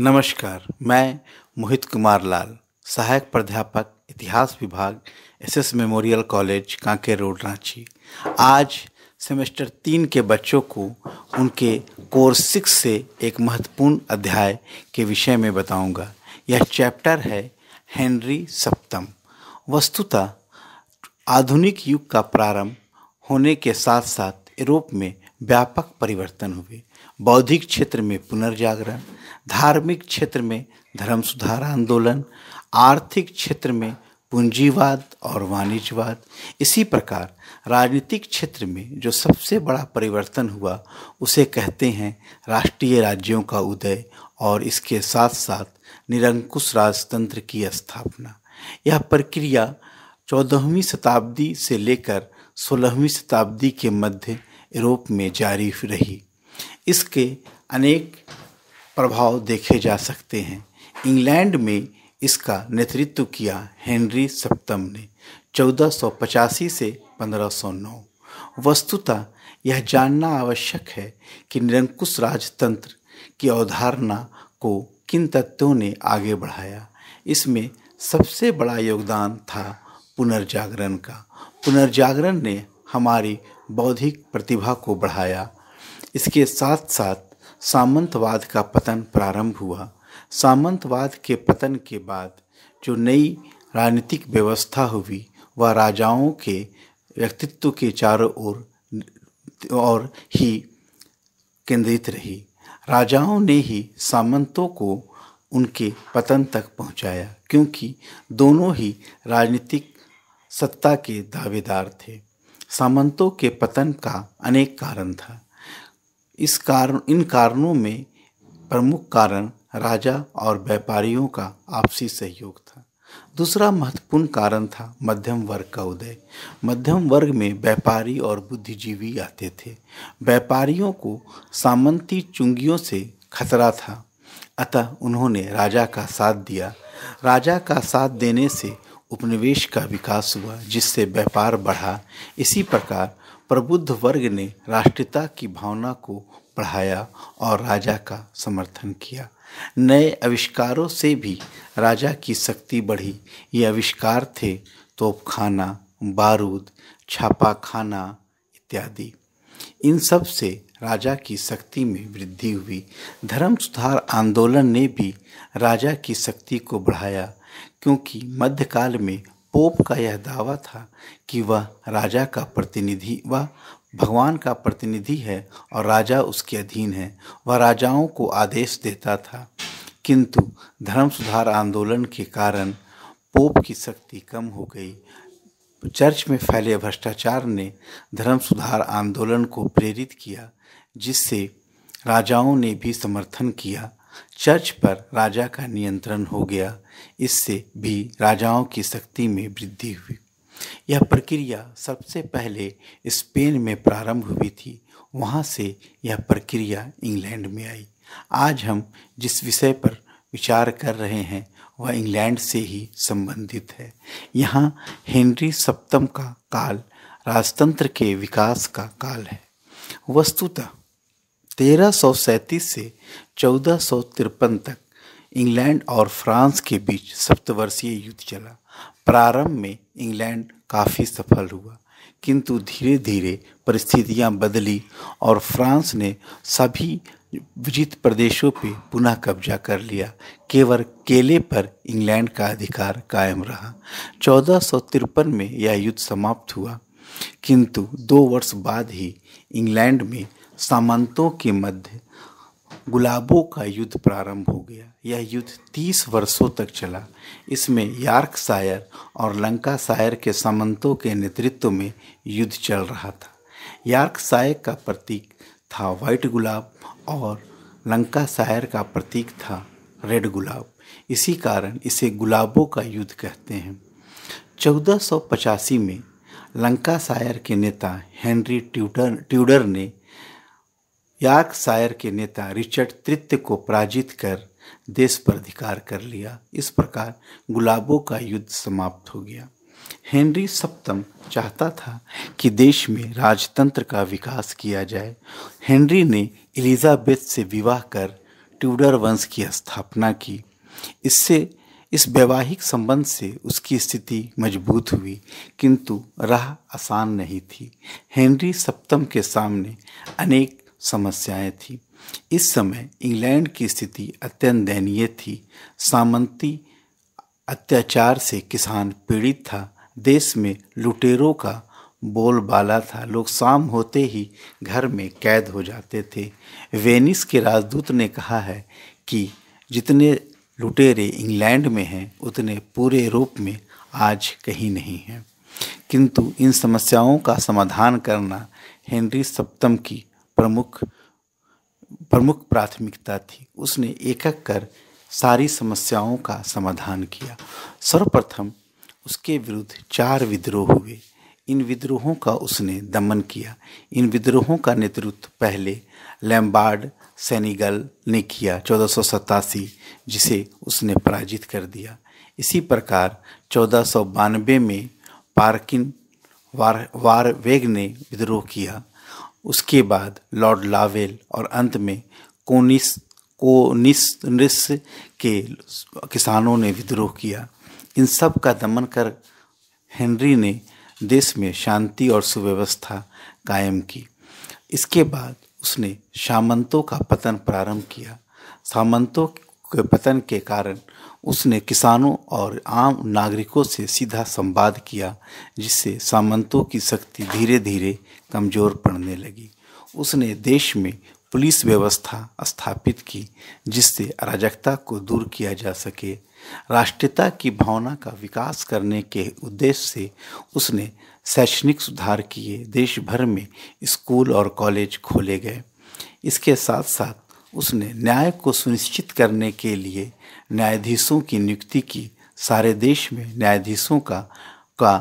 नमस्कार मैं मोहित कुमार लाल सहायक प्राध्यापक इतिहास विभाग SS memorial college Kanke road Ranchi आज सेमेस्टर तीन के बच्चों को उनके कोर्स सिक्स से एक महत्वपूर्ण अध्याय के विषय में बताऊंगा। यह चैप्टर है हेनरी सप्तम वस्तुतः आधुनिक युग का प्रारंभ होने के साथ साथ यूरोप में व्यापक परिवर्तन हुए बौद्धिक क्षेत्र में पुनर्जागरण धार्मिक क्षेत्र में धर्म सुधार आंदोलन आर्थिक क्षेत्र में पूंजीवाद और वाणिज्यवाद इसी प्रकार राजनीतिक क्षेत्र में जो सबसे बड़ा परिवर्तन हुआ उसे कहते हैं राष्ट्रीय राज्यों का उदय और इसके साथ साथ निरंकुश राजतंत्र की स्थापना यह प्रक्रिया चौदहवीं शताब्दी से लेकर सोलहवीं शताब्दी के मध्य यूरोप में जारी रही इसके अनेक प्रभाव देखे जा सकते हैं इंग्लैंड में इसका नेतृत्व किया हेनरी सप्तम ने चौदह से 1509 वस्तुतः यह जानना आवश्यक है कि निरंकुश राजतंत्र की अवधारणा को किन तत्वों ने आगे बढ़ाया इसमें सबसे बड़ा योगदान था पुनर्जागरण का पुनर्जागरण ने हमारी बौद्धिक प्रतिभा को बढ़ाया इसके साथ साथ सामंतवाद का पतन प्रारंभ हुआ सामंतवाद के पतन के बाद जो नई राजनीतिक व्यवस्था हुई वह राजाओं के व्यक्तित्व के चारों ओर और, ही केंद्रित रही राजाओं ने ही सामंतों को उनके पतन तक पहुंचाया क्योंकि दोनों ही राजनीतिक सत्ता के दावेदार थे सामंतों के पतन का अनेक कारण था इस कारण इन कारणों में प्रमुख कारण राजा और व्यापारियों का आपसी सहयोग था दूसरा महत्वपूर्ण कारण था मध्यम वर्ग का उदय मध्यम वर्ग में व्यापारी और बुद्धिजीवी आते थे व्यापारियों को सामंती चुंगियों से खतरा था अतः उन्होंने राजा का साथ दिया राजा का साथ देने से उपनिवेश का विकास हुआ जिससे व्यापार बढ़ा इसी प्रकार प्रबुद्ध वर्ग ने राष्ट्रीयता की भावना को बढ़ाया और राजा का समर्थन किया नए आविष्कारों से भी राजा की शक्ति बढ़ी ये आविष्कार थे तोपखाना बारूद छापाखाना इत्यादि इन सब से राजा की शक्ति में वृद्धि हुई धर्म सुधार आंदोलन ने भी राजा की शक्ति को बढ़ाया क्योंकि मध्यकाल में पोप का यह दावा था कि वह राजा का प्रतिनिधि व भगवान का प्रतिनिधि है और राजा उसके अधीन है वह राजाओं को आदेश देता था किंतु धर्म सुधार आंदोलन के कारण पोप की शक्ति कम हो गई चर्च में फैले भ्रष्टाचार ने धर्म सुधार आंदोलन को प्रेरित किया जिससे राजाओं ने भी समर्थन किया चर्च पर राजा का नियंत्रण हो गया इससे भी राजाओं की शक्ति में वृद्धि हुई यह प्रक्रिया सबसे पहले स्पेन में प्रारंभ हुई थी वहाँ से यह प्रक्रिया इंग्लैंड में आई आज हम जिस विषय पर विचार कर रहे हैं वह इंग्लैंड से ही संबंधित है यहाँ हेनरी सप्तम का काल राजतंत्र के विकास का काल है वस्तुतः तेरह से चौदह तक इंग्लैंड और फ्रांस के बीच सप्तवर्षीय युद्ध चला प्रारंभ में इंग्लैंड काफ़ी सफल हुआ किंतु धीरे धीरे परिस्थितियां बदली और फ्रांस ने सभी विजित प्रदेशों पर पुनः कब्जा कर लिया केवल केले पर इंग्लैंड का अधिकार कायम रहा चौदह में यह युद्ध समाप्त हुआ किंतु दो वर्ष बाद ही इंग्लैंड में सामंतों के मध्य गुलाबों का युद्ध प्रारंभ हो गया यह युद्ध तीस वर्षों तक चला इसमें यार्क सायर और लंका सायर के सामंतों के नेतृत्व में युद्ध चल रहा था यार्क सायर का प्रतीक था वाइट गुलाब और लंका सायर का प्रतीक था रेड गुलाब इसी कारण इसे गुलाबों का युद्ध कहते हैं चौदह में लंका सायर के नेता हेनरी ट्यूटर ट्यूडर ने याक सायर के नेता रिचर्ड तृत्य को पराजित कर देश पर अधिकार कर लिया इस प्रकार गुलाबों का युद्ध समाप्त हो गया हेनरी सप्तम चाहता था कि देश में राजतंत्र का विकास किया जाए हेनरी ने एलिजाबेथ से विवाह कर ट्यूडर वंश की स्थापना की इससे इस वैवाहिक संबंध से उसकी स्थिति मजबूत हुई किंतु राह आसान नहीं थी हेनरी सप्तम के सामने अनेक समस्याएं थी इस समय इंग्लैंड की स्थिति अत्यंत दयनीय थी सामंती अत्याचार से किसान पीड़ित था देश में लुटेरों का बोलबाला था लोग शाम होते ही घर में कैद हो जाते थे वेनिस के राजदूत ने कहा है कि जितने लुटेरे इंग्लैंड में हैं उतने पूरे रूप में आज कहीं नहीं हैं किंतु इन समस्याओं का समाधान करना हेनरी सप्तम की प्रमुख प्रमुख प्राथमिकता थी उसने एक एक कर सारी समस्याओं का समाधान किया सर्वप्रथम उसके विरुद्ध चार विद्रोह हुए इन विद्रोहों का उसने दमन किया इन विद्रोहों का नेतृत्व पहले लैम्बार्ड सैनिगल ने किया चौदह जिसे उसने पराजित कर दिया इसी प्रकार चौदह में पार्किन वार वारवेग ने विद्रोह किया उसके बाद लॉर्ड लावेल और अंत में कोनिस कोनिस के किसानों ने विद्रोह किया इन सब का दमन कर हेनरी ने देश में शांति और सुव्यवस्था कायम की इसके बाद उसने सामंतों का पतन प्रारंभ किया सामंतों के पतन के कारण उसने किसानों और आम नागरिकों से सीधा संवाद किया जिससे सामंतों की शक्ति धीरे धीरे कमज़ोर पड़ने लगी उसने देश में पुलिस व्यवस्था स्थापित की जिससे अराजकता को दूर किया जा सके राष्ट्रीयता की भावना का विकास करने के उद्देश्य से उसने शैक्षणिक सुधार किए देश भर में स्कूल और कॉलेज खोले गए इसके साथ साथ उसने न्याय को सुनिश्चित करने के लिए न्यायाधीशों की नियुक्ति की सारे देश में न्यायाधीशों का का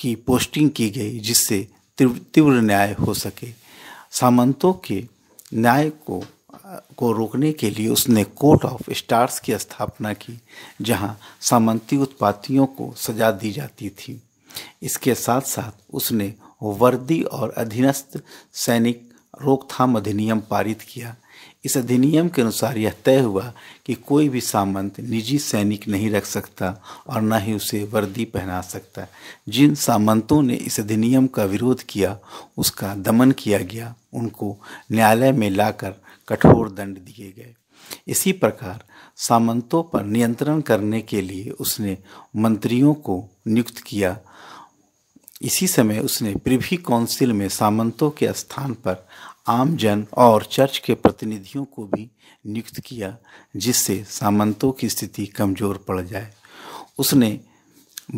की पोस्टिंग की गई जिससे तीव्र न्याय हो सके सामंतों के न्याय को को रोकने के लिए उसने कोर्ट ऑफ स्टार्स की स्थापना की जहां सामंती उत्पातियों को सजा दी जाती थी इसके साथ साथ उसने वर्दी और अधीनस्थ सैनिक रोकथाम अधिनियम पारित किया इस अधिनियम के अनुसार यह तय हुआ कि कोई भी सामंत निजी सैनिक नहीं रख सकता और न ही उसे वर्दी पहना सकता जिन सामंतों ने इस अधिनियम का विरोध किया उसका दमन किया गया उनको न्यायालय में लाकर कठोर दंड दिए गए इसी प्रकार सामंतों पर नियंत्रण करने के लिए उसने मंत्रियों को नियुक्त किया इसी समय उसने प्रिवी काउंसिल में सामंतों के स्थान पर आमजन और चर्च के प्रतिनिधियों को भी नियुक्त किया जिससे सामंतों की स्थिति कमजोर पड़ जाए उसने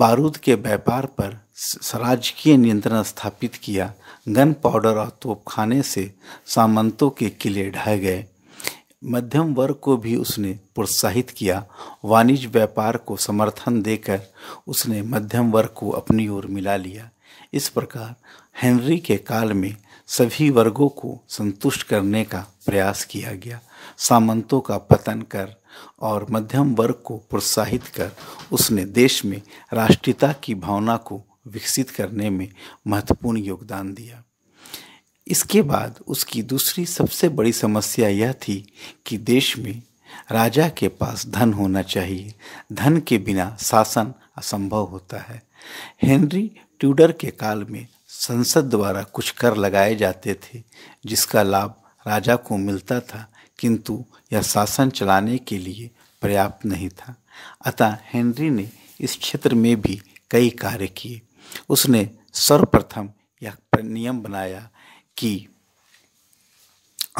बारूद के व्यापार पर राजकीय नियंत्रण स्थापित किया गन पाउडर और तोपखाने से सामंतों के किले ढह गए मध्यम वर्ग को भी उसने प्रोत्साहित किया वाणिज्य व्यापार को समर्थन देकर उसने मध्यम वर्ग को अपनी ओर मिला लिया इस प्रकार हेनरी के काल में सभी वर्गों को संतुष्ट करने का प्रयास किया गया सामंतों का पतन कर और मध्यम वर्ग को प्रोत्साहित कर उसने देश में राष्ट्रीयता की भावना को विकसित करने में महत्वपूर्ण योगदान दिया इसके बाद उसकी दूसरी सबसे बड़ी समस्या यह थी कि देश में राजा के पास धन होना चाहिए धन के बिना शासन असंभव होता है हेनरी ट्यूडर के काल में संसद द्वारा कुछ कर लगाए जाते थे जिसका लाभ राजा को मिलता था किंतु यह शासन चलाने के लिए पर्याप्त नहीं था अतः हेनरी ने इस क्षेत्र में भी कई कार्य किए उसने सर्वप्रथम यह नियम बनाया कि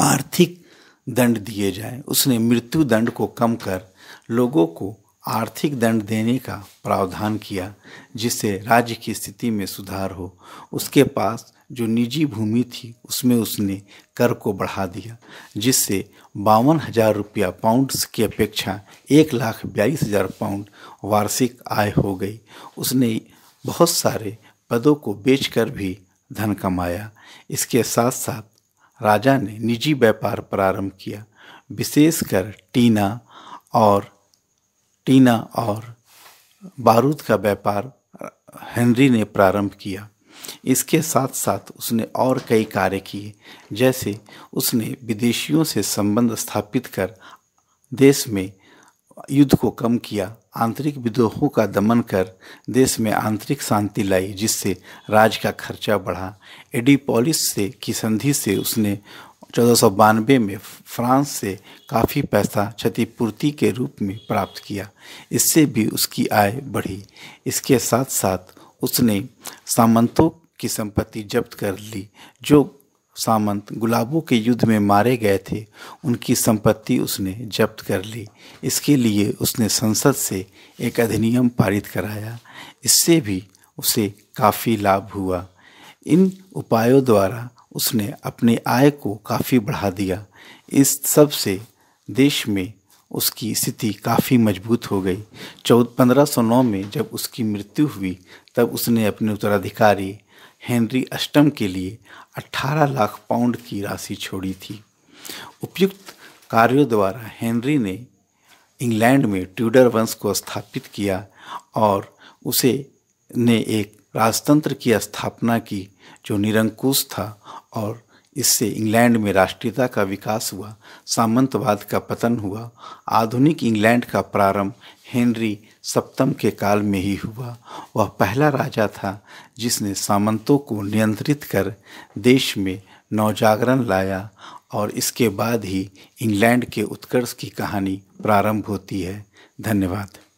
आर्थिक दंड दिए जाए उसने मृत्यु दंड को कम कर लोगों को आर्थिक दंड देने का प्रावधान किया जिससे राज्य की स्थिति में सुधार हो उसके पास जो निजी भूमि थी उसमें उसने कर को बढ़ा दिया जिससे बावन हजार रुपया पाउंड्स की अपेक्षा एक लाख बयालीस हजार पाउंड वार्षिक आय हो गई उसने बहुत सारे पदों को बेचकर भी धन कमाया इसके साथ साथ राजा ने निजी व्यापार प्रारंभ किया विशेषकर टीना और टीना और बारूद का व्यापार हेनरी ने प्रारंभ किया इसके साथ साथ उसने और कई कार्य किए जैसे उसने विदेशियों से संबंध स्थापित कर देश में युद्ध को कम किया आंतरिक विद्रोहों का दमन कर देश में आंतरिक शांति लाई जिससे राज का खर्चा बढ़ा एडिपोलिस से की संधि से उसने चौदह में फ्रांस से काफ़ी पैसा क्षतिपूर्ति के रूप में प्राप्त किया इससे भी उसकी आय बढ़ी इसके साथ साथ उसने सामंतों की संपत्ति जब्त कर ली जो सामंत गुलाबों के युद्ध में मारे गए थे उनकी संपत्ति उसने जब्त कर ली इसके लिए उसने संसद से एक अधिनियम पारित कराया इससे भी उसे काफ़ी लाभ हुआ इन उपायों द्वारा उसने अपने आय को काफ़ी बढ़ा दिया इस सब से देश में उसकी स्थिति काफ़ी मजबूत हो गई चौदह पंद्रह सौ नौ में जब उसकी मृत्यु हुई तब उसने अपने उत्तराधिकारी हेनरी अष्टम के लिए अट्ठारह लाख पाउंड की राशि छोड़ी थी उपयुक्त कार्यों द्वारा हेनरी ने इंग्लैंड में ट्यूडर वंश को स्थापित किया और उसे ने एक राजतंत्र की स्थापना की जो निरंकुश था और इससे इंग्लैंड में राष्ट्रीयता का विकास हुआ सामंतवाद का पतन हुआ आधुनिक इंग्लैंड का प्रारंभ हेनरी सप्तम के काल में ही हुआ वह पहला राजा था जिसने सामंतों को नियंत्रित कर देश में नवजागरण लाया और इसके बाद ही इंग्लैंड के उत्कर्ष की कहानी प्रारंभ होती है धन्यवाद